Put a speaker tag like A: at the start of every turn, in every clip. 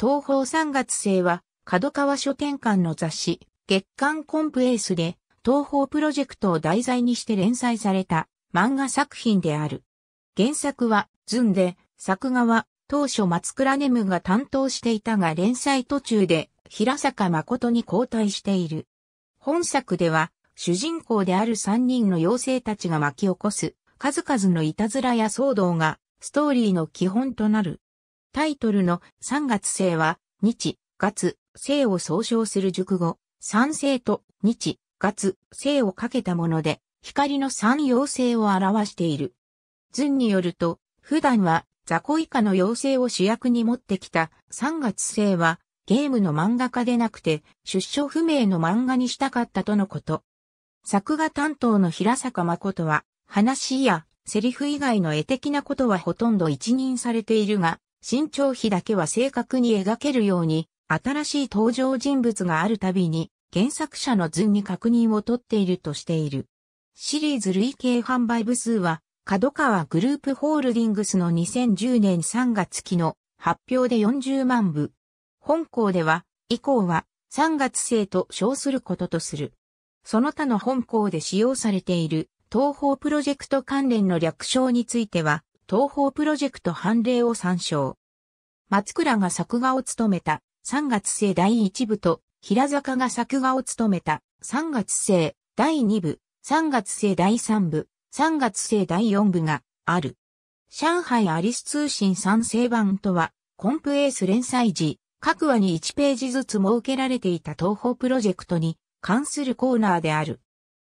A: 東方三月星は、角川書店館の雑誌、月刊コンプエースで、東方プロジェクトを題材にして連載された漫画作品である。原作は、ズンで、作画は、当初松倉ネムが担当していたが連載途中で、平坂誠に交代している。本作では、主人公である3人の妖精たちが巻き起こす、数々のいたずらや騒動が、ストーリーの基本となる。タイトルの三月星は、日、月、星を総称する熟語、三星と日、月、星をかけたもので、光の三妖精を表している。ズンによると、普段は雑魚以下の妖精を主役に持ってきた三月星は、ゲームの漫画家でなくて、出所不明の漫画にしたかったとのこと。作画担当の平坂誠は、話やセリフ以外の絵的なことはほとんど一任されているが、身長比だけは正確に描けるように、新しい登場人物があるたびに、原作者の図に確認を取っているとしている。シリーズ累計販売部数は、角川グループホールディングスの2010年3月期の発表で40万部。本校では、以降は3月生と称することとする。その他の本校で使用されている東方プロジェクト関連の略称については、東方プロジェクト判例を参照。松倉が作画を務めた3月生第1部と平坂が作画を務めた3月生第2部、3月生第3部、3月生第4部がある。上海アリス通信賛成版とは、コンプエース連載時、各話に1ページずつ設けられていた東方プロジェクトに関するコーナーである。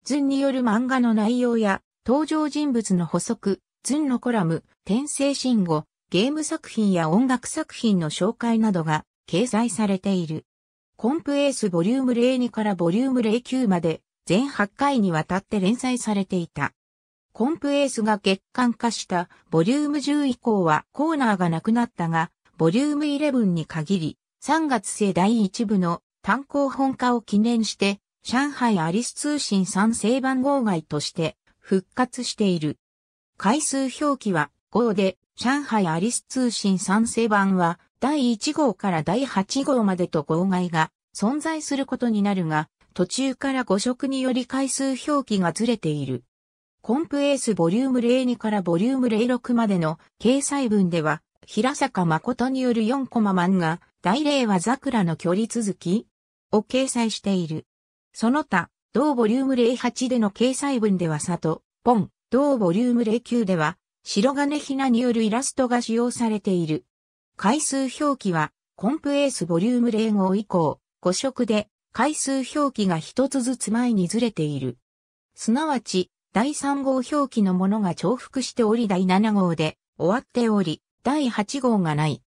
A: 図による漫画の内容や登場人物の補足、ツンのコラム、転生信号、ゲーム作品や音楽作品の紹介などが掲載されている。コンプエースボリューム02からボリューム09まで全8回にわたって連載されていた。コンプエースが月間化したボリューム10以降はコーナーがなくなったが、ボリューム11に限り、3月生第1部の単行本化を記念して、上海アリス通信3世番号外として復活している。回数表記は5で、上海アリス通信賛世版は、第1号から第8号までと号外が存在することになるが、途中から5色により回数表記がずれている。コンプエースボリューム02からボリューム06までの掲載文では、平坂誠による4コマ漫画、大令和桜の距離続きを掲載している。その他、同ボリューム08での掲載文では佐藤、ポン、同ボリューム09では、白金ひなによるイラストが使用されている。回数表記は、コンプエースボリューム05以降、5色で、回数表記が一つずつ前にずれている。すなわち、第3号表記のものが重複しており第7号で終わっており、第8号がない。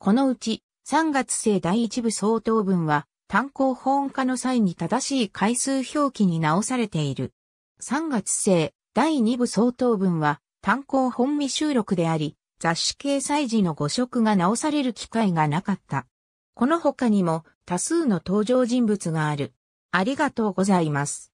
A: このうち、3月生第1部相当分は、単行保温化の際に正しい回数表記に直されている。3月生第2部相当文は単行本未収録であり、雑誌掲載時の誤植が直される機会がなかった。この他にも多数の登場人物がある。ありがとうございます。